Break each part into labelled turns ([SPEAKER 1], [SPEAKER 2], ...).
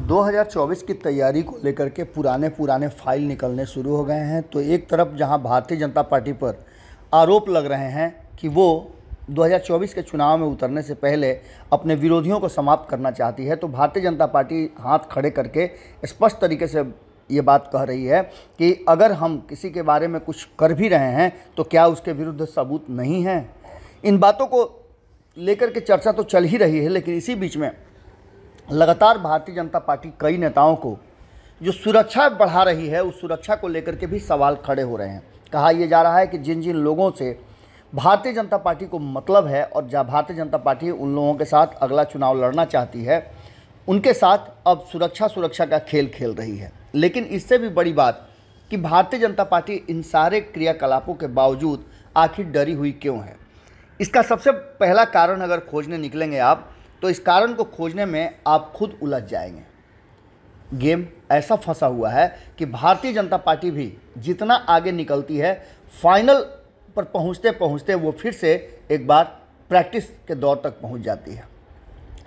[SPEAKER 1] 2024 की तैयारी को लेकर के पुराने पुराने फाइल निकलने शुरू हो गए हैं तो एक तरफ जहां भारतीय जनता पार्टी पर आरोप लग रहे हैं कि वो 2024 के चुनाव में उतरने से पहले अपने विरोधियों को समाप्त करना चाहती है तो भारतीय जनता पार्टी हाथ खड़े करके स्पष्ट तरीके से ये बात कह रही है कि अगर हम किसी के बारे में कुछ कर भी रहे हैं तो क्या उसके विरुद्ध सबूत नहीं हैं इन बातों को लेकर के चर्चा तो चल ही रही है लेकिन इसी बीच में लगातार भारतीय जनता पार्टी कई नेताओं को जो सुरक्षा बढ़ा रही है उस सुरक्षा को लेकर के भी सवाल खड़े हो रहे हैं कहा यह जा रहा है कि जिन जिन लोगों से भारतीय जनता पार्टी को मतलब है और जहाँ भारतीय जनता पार्टी उन लोगों के साथ अगला चुनाव लड़ना चाहती है उनके साथ अब सुरक्षा सुरक्षा का खेल खेल रही है लेकिन इससे भी बड़ी बात कि भारतीय जनता पार्टी इन सारे क्रियाकलापों के बावजूद आखिर डरी हुई क्यों है इसका सबसे पहला कारण अगर खोजने निकलेंगे आप तो इस कारण को खोजने में आप खुद उलझ जाएंगे गेम ऐसा फंसा हुआ है कि भारतीय जनता पार्टी भी जितना आगे निकलती है फाइनल पर पहुंचते पहुंचते वो फिर से एक बार प्रैक्टिस के दौर तक पहुंच जाती है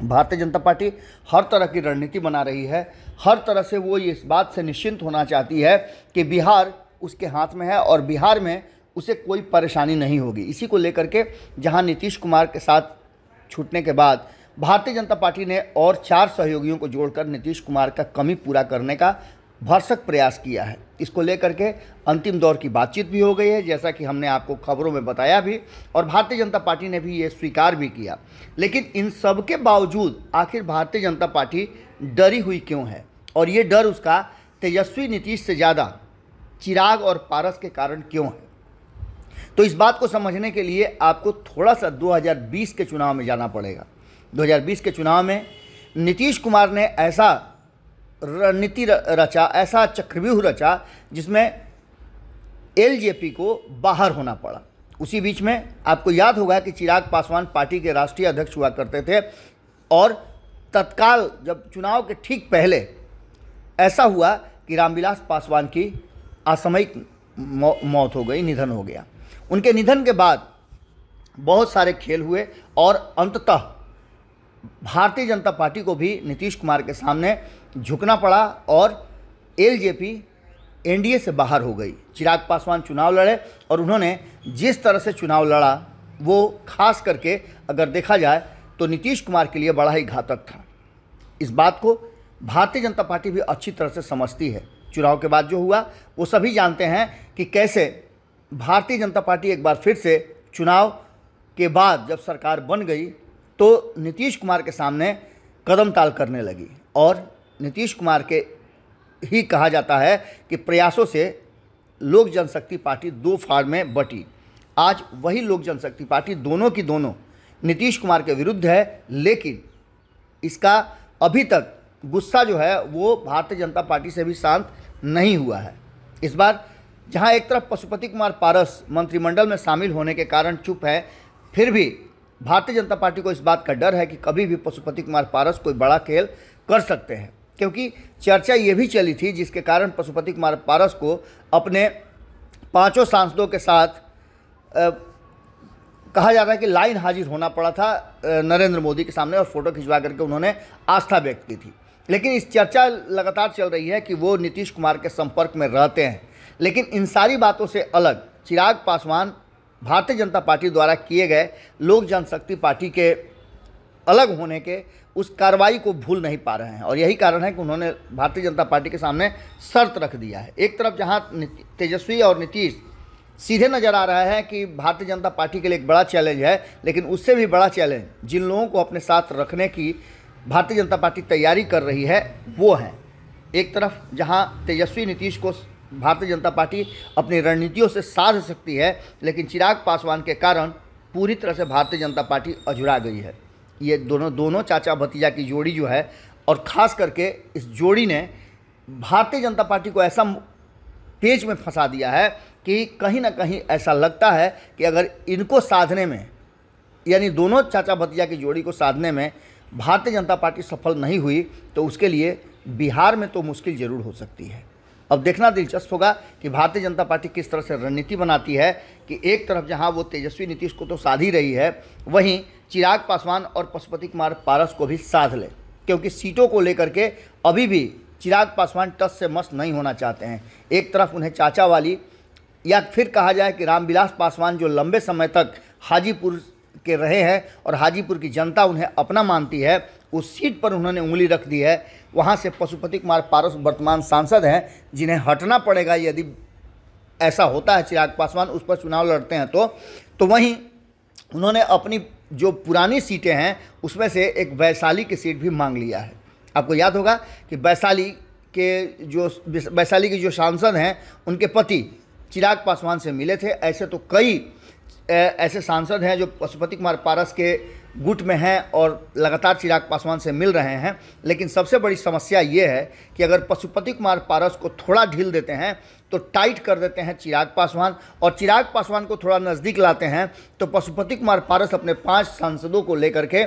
[SPEAKER 1] भारतीय जनता पार्टी हर तरह की रणनीति बना रही है हर तरह से वो इस बात से निश्चिंत होना चाहती है कि बिहार उसके हाथ में है और बिहार में उसे कोई परेशानी नहीं होगी इसी को लेकर के जहां नीतीश कुमार के साथ छूटने के बाद भारतीय जनता पार्टी ने और चार सहयोगियों को जोड़कर नीतीश कुमार का कमी पूरा करने का भरसक प्रयास किया है इसको लेकर के अंतिम दौर की बातचीत भी हो गई है जैसा कि हमने आपको खबरों में बताया भी और भारतीय जनता पार्टी ने भी ये स्वीकार भी किया लेकिन इन सब के बावजूद आखिर भारतीय जनता पार्टी डरी हुई क्यों है और ये डर उसका तेजस्वी नीतीश से ज़्यादा चिराग और पारस के कारण क्यों है तो इस बात को समझने के लिए आपको थोड़ा सा दो के चुनाव में जाना पड़ेगा 2020 के चुनाव में नीतीश कुमार ने ऐसा रणनीति रचा ऐसा चक्रव्यूह रचा जिसमें एलजेपी को बाहर होना पड़ा उसी बीच में आपको याद होगा कि चिराग पासवान पार्टी के राष्ट्रीय अध्यक्ष हुआ करते थे और तत्काल जब चुनाव के ठीक पहले ऐसा हुआ कि रामविलास पासवान की असमयिक मौत हो गई निधन हो गया उनके निधन के बाद बहुत सारे खेल हुए और अंततः भारतीय जनता पार्टी को भी नीतीश कुमार के सामने झुकना पड़ा और एलजेपी एनडीए से बाहर हो गई चिराग पासवान चुनाव लड़े और उन्होंने जिस तरह से चुनाव लड़ा वो खास करके अगर देखा जाए तो नीतीश कुमार के लिए बड़ा ही घातक था इस बात को भारतीय जनता पार्टी भी अच्छी तरह से समझती है चुनाव के बाद जो हुआ वो सभी जानते हैं कि कैसे भारतीय जनता पार्टी एक बार फिर से चुनाव के बाद जब सरकार बन गई तो नीतीश कुमार के सामने कदम ताल करने लगी और नीतीश कुमार के ही कहा जाता है कि प्रयासों से लोक जनशक्ति पार्टी दो फाड़ में बटी आज वही लोक जनशक्ति पार्टी दोनों की दोनों नीतीश कुमार के विरुद्ध है लेकिन इसका अभी तक गुस्सा जो है वो भारतीय जनता पार्टी से भी शांत नहीं हुआ है इस बार जहां एक तरफ पशुपति कुमार पारस मंत्रिमंडल में शामिल होने के कारण चुप है फिर भी भारतीय जनता पार्टी को इस बात का डर है कि कभी भी पशुपति कुमार पारस कोई बड़ा खेल कर सकते हैं क्योंकि चर्चा ये भी चली थी जिसके कारण पशुपति कुमार पारस को अपने पांचों सांसदों के साथ आ, कहा जा रहा है कि लाइन हाजिर होना पड़ा था नरेंद्र मोदी के सामने और फोटो खिंचवा करके उन्होंने आस्था व्यक्त की थी लेकिन इस चर्चा लगातार चल रही है कि वो नीतीश कुमार के संपर्क में रहते हैं लेकिन इन सारी बातों से अलग चिराग पासवान भारतीय जनता पार्टी द्वारा किए गए लोक जनशक्ति पार्टी के अलग होने के उस कार्रवाई को भूल नहीं पा रहे हैं और यही कारण है कि उन्होंने भारतीय जनता पार्टी के सामने शर्त रख दिया है एक तरफ जहां तेजस्वी और नीतीश सीधे नज़र आ रहा है कि भारतीय जनता पार्टी के लिए एक बड़ा चैलेंज है लेकिन उससे भी बड़ा चैलेंज जिन लोगों को अपने साथ रखने की भारतीय जनता पार्टी तैयारी कर रही है वो है एक तरफ जहां तेजस्वी नीतीश को भारतीय जनता पार्टी अपनी रणनीतियों से साध सकती है लेकिन चिराग पासवान के कारण पूरी तरह से भारतीय जनता पार्टी अझुड़ा गई है ये दोनों दोनों चाचा भतीजा की जोड़ी जो है और ख़ास करके इस जोड़ी ने भारतीय जनता पार्टी को ऐसा पेज में फंसा दिया है कि कहीं ना कहीं ऐसा लगता है कि अगर इनको साधने में यानी दोनों चाचा भतीजा की जोड़ी को साधने में भारतीय जनता पार्टी सफल नहीं हुई तो उसके लिए बिहार में तो मुश्किल ज़रूर हो सकती है अब देखना दिलचस्प होगा कि भारतीय जनता पार्टी किस तरह से रणनीति बनाती है कि एक तरफ जहां वो तेजस्वी नीतीश को तो साध ही रही है वहीं चिराग पासवान और पशुपति कुमार पारस को भी साध ले क्योंकि सीटों को लेकर के अभी भी चिराग पासवान टस से मस्त नहीं होना चाहते हैं एक तरफ उन्हें चाचा वाली या फिर कहा जाए कि रामविलास पासवान जो लंबे समय तक हाजीपुर के रहे हैं और हाजीपुर की जनता उन्हें अपना मानती है उस सीट पर उन्होंने उंगली रख दी है वहाँ से पशुपति कुमार पारस वर्तमान सांसद हैं जिन्हें हटना पड़ेगा यदि ऐसा होता है चिराग पासवान उस पर चुनाव लड़ते हैं तो तो वहीं उन्होंने अपनी जो पुरानी सीटें हैं उसमें से एक वैशाली की सीट भी मांग लिया है आपको याद होगा कि वैशाली के जो वैशाली के जो सांसद हैं उनके पति चिराग पासवान से मिले थे ऐसे तो कई ऐसे सांसद हैं जो पशुपति कुमार पारस के गुट में हैं और लगातार चिराग पासवान से मिल रहे हैं लेकिन सबसे बड़ी समस्या ये है कि अगर पशुपति कुमार पारस को थोड़ा ढील देते हैं तो टाइट कर देते हैं चिराग पासवान और चिराग पासवान को थोड़ा नज़दीक लाते हैं तो पशुपति कुमार पारस अपने पांच सांसदों को लेकर के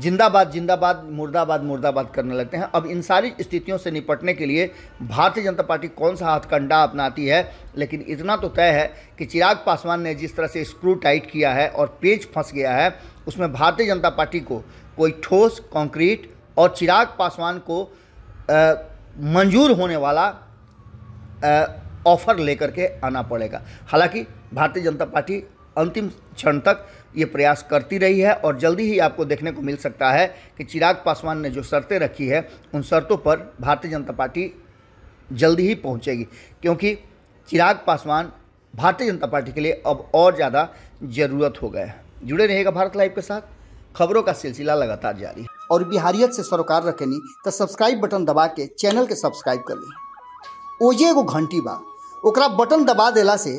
[SPEAKER 1] जिंदाबाद जिंदाबाद मुर्दाबाद मुर्दाबाद करने लगते हैं अब इन सारी स्थितियों से निपटने के लिए भारतीय जनता पार्टी कौन सा हथकंडा अपनाती है लेकिन इतना तो तय है कि चिराग पासवान ने जिस तरह से स्क्रू टाइट किया है और पेज फंस गया है उसमें भारतीय जनता पार्टी को कोई ठोस कॉन्क्रीट और चिराग पासवान को मंजूर होने वाला ऑफ़र लेकर के आना पड़ेगा हालाँकि भारतीय जनता पार्टी अंतिम क्षण तक ये प्रयास करती रही है और जल्दी ही आपको देखने को मिल सकता है कि चिराग पासवान ने जो शर्तें रखी है उन शर्तों पर भारतीय जनता पार्टी जल्दी ही पहुंचेगी क्योंकि चिराग पासवान भारतीय जनता पार्टी के लिए अब और ज़्यादा ज़रूरत हो गया है जुड़े रहेगा भारत लाइव के साथ खबरों का सिलसिला लगातार जारी है और बिहारियत से सरोकार नहीं तो सब्सक्राइब बटन दबा के चैनल के सब्सक्राइब कर ली ओजे एगो घंटी बा बटन दबा दिला से